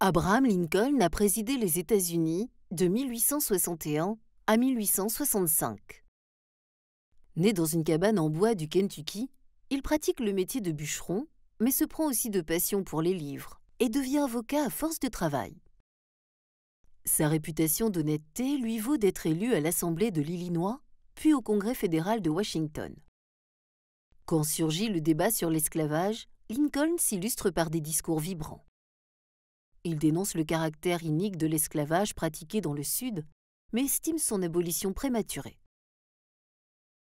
Abraham Lincoln a présidé les États-Unis de 1861 à 1865. Né dans une cabane en bois du Kentucky, il pratique le métier de bûcheron, mais se prend aussi de passion pour les livres et devient avocat à force de travail. Sa réputation d'honnêteté lui vaut d'être élu à l'Assemblée de l'Illinois, puis au Congrès fédéral de Washington. Quand surgit le débat sur l'esclavage, Lincoln s'illustre par des discours vibrants. Il dénonce le caractère inique de l'esclavage pratiqué dans le Sud, mais estime son abolition prématurée.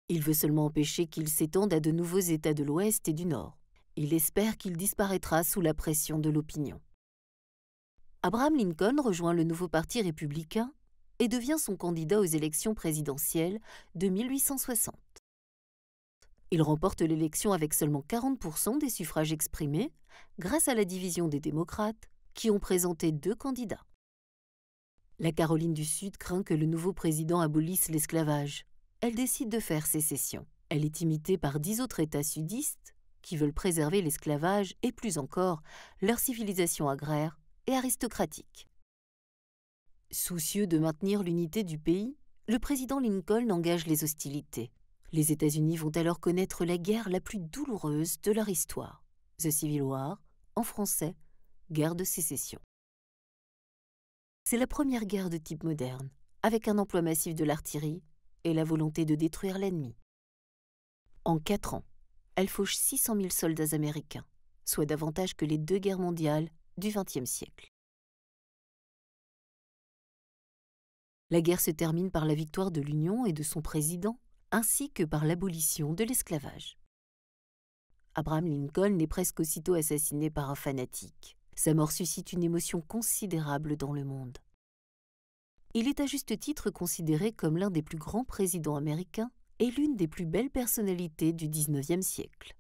Il veut seulement empêcher qu'il s'étende à de nouveaux États de l'Ouest et du Nord. Il espère qu'il disparaîtra sous la pression de l'opinion. Abraham Lincoln rejoint le nouveau parti républicain et devient son candidat aux élections présidentielles de 1860. Il remporte l'élection avec seulement 40% des suffrages exprimés grâce à la division des démocrates qui ont présenté deux candidats. La Caroline du Sud craint que le nouveau président abolisse l'esclavage. Elle décide de faire sécession. Elle est imitée par dix autres États sudistes qui veulent préserver l'esclavage et plus encore leur civilisation agraire et aristocratique. Soucieux de maintenir l'unité du pays, le président Lincoln engage les hostilités. Les États-Unis vont alors connaître la guerre la plus douloureuse de leur histoire, The Civil War, en français, guerre de sécession. C'est la première guerre de type moderne, avec un emploi massif de l'artillerie et la volonté de détruire l'ennemi. En quatre ans, elle fauche 600 000 soldats américains, soit davantage que les deux guerres mondiales du XXe siècle. La guerre se termine par la victoire de l'Union et de son président, ainsi que par l'abolition de l'esclavage. Abraham Lincoln est presque aussitôt assassiné par un fanatique. Sa mort suscite une émotion considérable dans le monde. Il est à juste titre considéré comme l'un des plus grands présidents américains et l'une des plus belles personnalités du XIXe siècle.